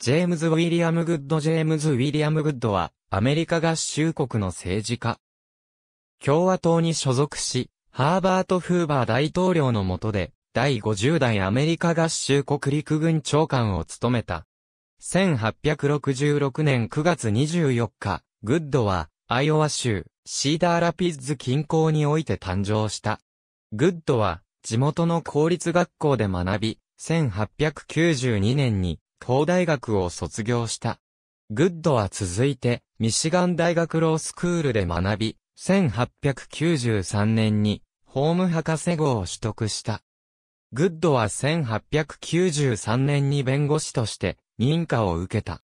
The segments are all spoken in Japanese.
ジェームズ・ウィリアム・グッド・ジェームズ・ウィリアム・グッドは、アメリカ合衆国の政治家。共和党に所属し、ハーバート・フーバー大統領の下で、第50代アメリカ合衆国陸軍長官を務めた。1866年9月24日、グッドは、アイオワ州、シーダーラピッズ近郊において誕生した。グッドは、地元の公立学校で学び、1892年に東大学を卒業した。グッドは続いて、ミシガン大学ロースクールで学び、1893年に、ホーム博士号を取得した。グッドは1893年に弁護士として認可を受けた。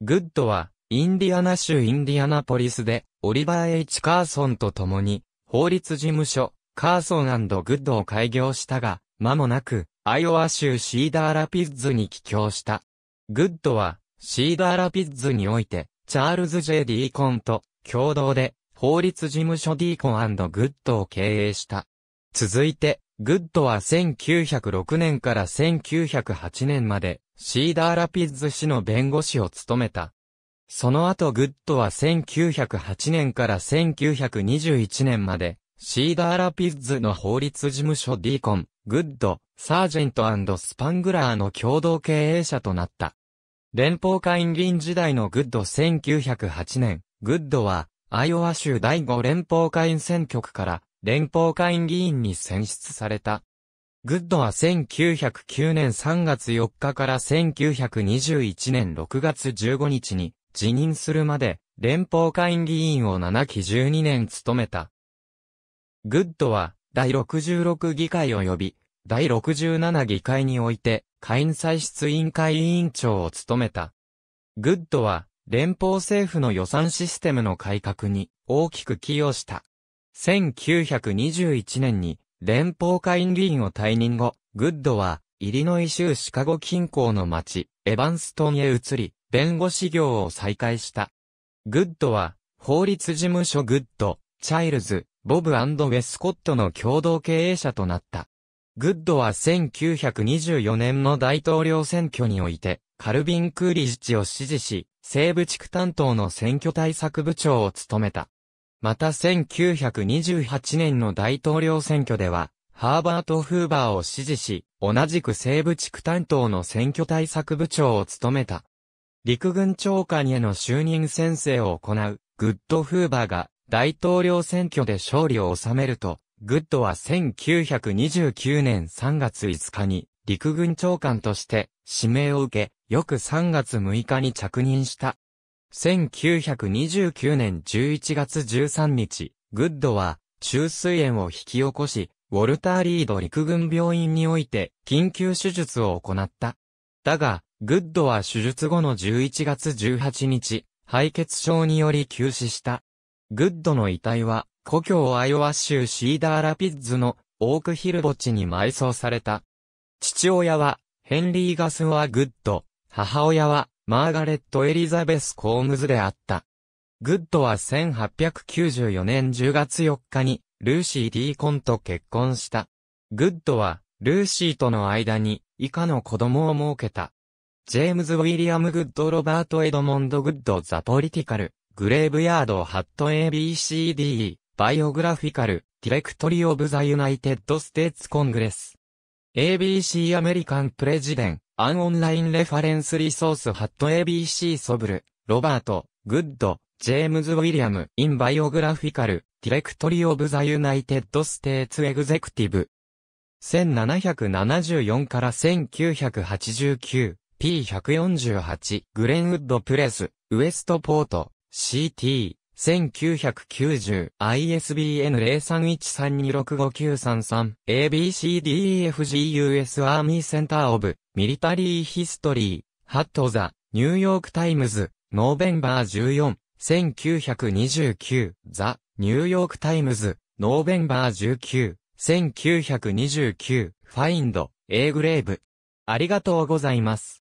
グッドはインディアナ州インディアナポリスでオリバー・エイチ・カーソンと共に法律事務所カーソングッドを開業したが、間もなくアイオワ州シーダーラピッズに帰郷した。グッドは、シーダーラピッズにおいて、チャールズ・ J・ ディーコンと共同で、法律事務所ディーコングッドを経営した。続いて、グッドは1906年から1908年まで、シーダーラピッズ氏の弁護士を務めた。その後グッドは1908年から1921年まで、シーダーラピッズの法律事務所ディーコン、グッド、サージェントスパングラーの共同経営者となった。連邦会議員時代のグッド1908年、グッドは、アイオワ州第5連邦会員選挙区から連邦会議員に選出された。グッドは1909年3月4日から1921年6月15日に辞任するまで連邦会議員を7期12年務めた。グッドは、第66議会及び、第67議会において、下院歳出委員会委員長を務めた。グッドは、連邦政府の予算システムの改革に大きく寄与した。1921年に連邦下院議員を退任後、グッドはイリノイ州シカゴ近郊の町、エヴァンストンへ移り、弁護士業を再開した。グッドは法律事務所グッド、チャイルズ、ボブウェスコットの共同経営者となった。グッドは1924年の大統領選挙において、カルビン・クーリッチを支持し、西部地区担当の選挙対策部長を務めた。また1928年の大統領選挙では、ハーバート・フーバーを支持し、同じく西部地区担当の選挙対策部長を務めた。陸軍長官への就任宣誓を行う、グッド・フーバーが、大統領選挙で勝利を収めると、グッドは1929年3月5日に陸軍長官として指名を受け、翌3月6日に着任した。1929年11月13日、グッドは中水炎を引き起こし、ウォルター・リード陸軍病院において緊急手術を行った。だが、グッドは手術後の11月18日、敗血症により急死した。グッドの遺体は、故郷アイオワ州シーダーラピッズのオークヒル墓地に埋葬された。父親は、ヘンリー・ガスワ・グッド、母親は、マーガレット・エリザベス・コームズであった。グッドは1894年10月4日に、ルーシー・ディーコンと結婚した。グッドは、ルーシーとの間に、以下の子供を設けた。ジェームズ・ウィリアム・グッド・ロバート・エドモンド・グッド・ザ・ポリティカル、グレーブヤード・ハット ABCD、e バイオグラフィカル、ディレクトリオブ・ザ・ユナイテッド・ステーツ・コングレス。ABC アメリカン・プレジデン、アン・オンライン・レファレンス・リソース・ハット ABC ソブル、ロバート、グッド、ジェームズ・ウィリアム・イン・バイオグラフィカル、ディレクトリオブ・ザ・ユナイテッド・ステーツ・エグゼクティブ。1774から1989、P148、グレンウッド・プレス、ウエストポート、CT、1990、ISBN 0313265933、ABCDEFGUS アーミーセンターオブ、ミリタリーヒストリー、ハットザ、ニューヨークタイムズ、ノーベンバー14、1929、ザ、ニューヨークタイムズ、ノーベンバー19、1929、ファインド、エーグレーブ。ありがとうございます。